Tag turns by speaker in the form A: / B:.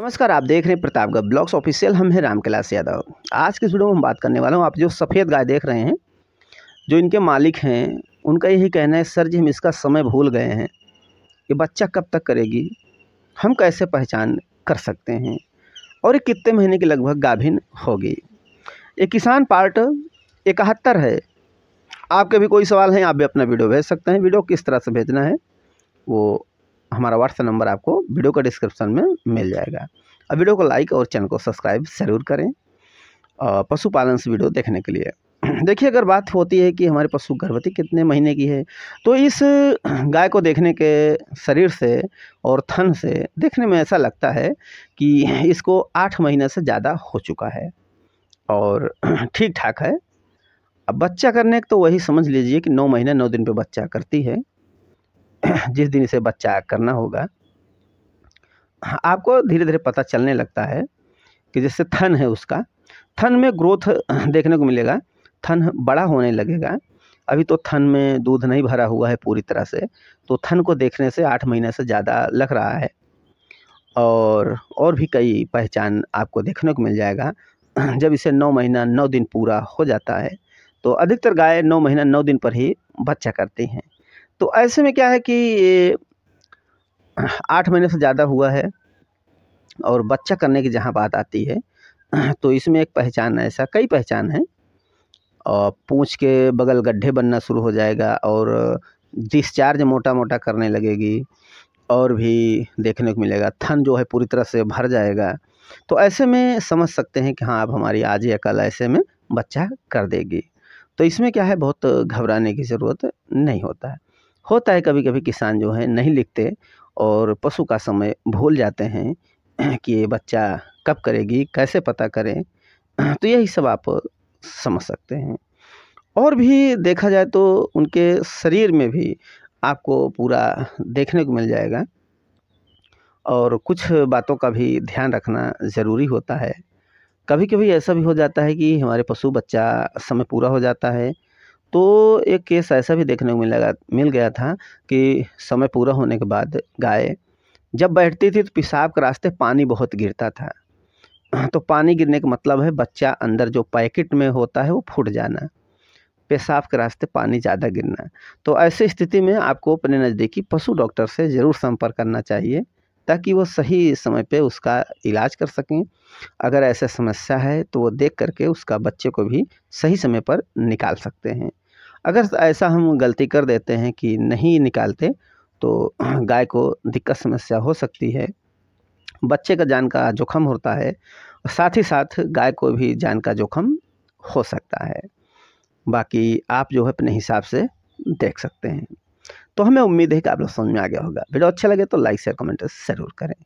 A: नमस्कार आप देख रहे हैं प्रतापगढ़ ब्लॉक्स ऑफिशियल हम हैं रामकैलाश यादव आज के वीडियो में हम बात करने वाला हूँ आप जो सफ़ेद गाय देख रहे हैं जो इनके मालिक हैं उनका यही कहना है सर जी हम इसका समय भूल गए हैं कि बच्चा कब तक करेगी हम कैसे पहचान कर सकते हैं और ये कितने महीने के लगभग गाभिन होगी ये किसान पार्ट इकहत्तर है आपके भी कोई सवाल हैं आप भी अपना वीडियो भेज सकते हैं वीडियो किस तरह से भेजना है वो हमारा व्हाट्सएप नंबर आपको वीडियो का डिस्क्रिप्शन में मिल जाएगा अब वीडियो को लाइक और चैनल को सब्सक्राइब ज़रूर करें पशुपालन से वीडियो देखने के लिए देखिए अगर बात होती है कि हमारे पशु गर्भवती कितने महीने की है तो इस गाय को देखने के शरीर से और थन से देखने में ऐसा लगता है कि इसको आठ महीने से ज़्यादा हो चुका है और ठीक ठाक है अब बच्चा करने तो वही समझ लीजिए कि नौ महीने नौ दिन पे बच्चा करती है जिस दिन इसे बच्चा करना होगा आपको धीरे धीरे पता चलने लगता है कि जैसे थन है उसका थन में ग्रोथ देखने को मिलेगा थन बड़ा होने लगेगा अभी तो थन में दूध नहीं भरा हुआ है पूरी तरह से तो थन को देखने से आठ महीने से ज़्यादा लग रहा है और और भी कई पहचान आपको देखने को मिल जाएगा जब इसे नौ महीना नौ दिन पूरा हो जाता है तो अधिकतर गाय नौ महीना नौ दिन पर ही बच्चा करती हैं तो ऐसे में क्या है कि आठ महीने से ज़्यादा हुआ है और बच्चा करने की जहाँ बात आती है तो इसमें एक पहचान है ऐसा कई पहचान है और पूँछ के बगल गड्ढे बनना शुरू हो जाएगा और डिस्चार्ज मोटा मोटा करने लगेगी और भी देखने को मिलेगा थन जो है पूरी तरह से भर जाएगा तो ऐसे में समझ सकते हैं कि हाँ अब हमारी आज या कल ऐसे में बच्चा कर देगी तो इसमें क्या है बहुत घबराने की ज़रूरत नहीं होता है होता है कभी कभी किसान जो है नहीं लिखते और पशु का समय भूल जाते हैं कि ये बच्चा कब करेगी कैसे पता करें तो यही सब आप समझ सकते हैं और भी देखा जाए तो उनके शरीर में भी आपको पूरा देखने को मिल जाएगा और कुछ बातों का भी ध्यान रखना ज़रूरी होता है कभी कभी ऐसा भी हो जाता है कि हमारे पशु बच्चा समय पूरा हो जाता है तो एक केस ऐसा भी देखने को मिला मिल गया था कि समय पूरा होने के बाद गाय जब बैठती थी तो पेशाब के रास्ते पानी बहुत गिरता था तो पानी गिरने का मतलब है बच्चा अंदर जो पैकेट में होता है वो फूट जाना पेशाब के रास्ते पानी ज़्यादा गिरना तो ऐसी स्थिति में आपको अपने नज़दीकी पशु डॉक्टर से ज़रूर संपर्क करना चाहिए ताकि वो सही समय पे उसका इलाज कर सकें अगर ऐसा समस्या है तो वो देख करके उसका बच्चे को भी सही समय पर निकाल सकते हैं अगर ऐसा हम गलती कर देते हैं कि नहीं निकालते तो गाय को दिक्कत समस्या हो सकती है बच्चे का जान का जोखम होता है और साथ ही साथ गाय को भी जान का जोखम हो सकता है बाकी आप जो है अपने हिसाब से देख सकते हैं तो हमें उम्मीद है कि आप लोग समझ में आ गया होगा वीडियो अच्छा लगे तो लाइक शेयर कमेंट ज़रूर करें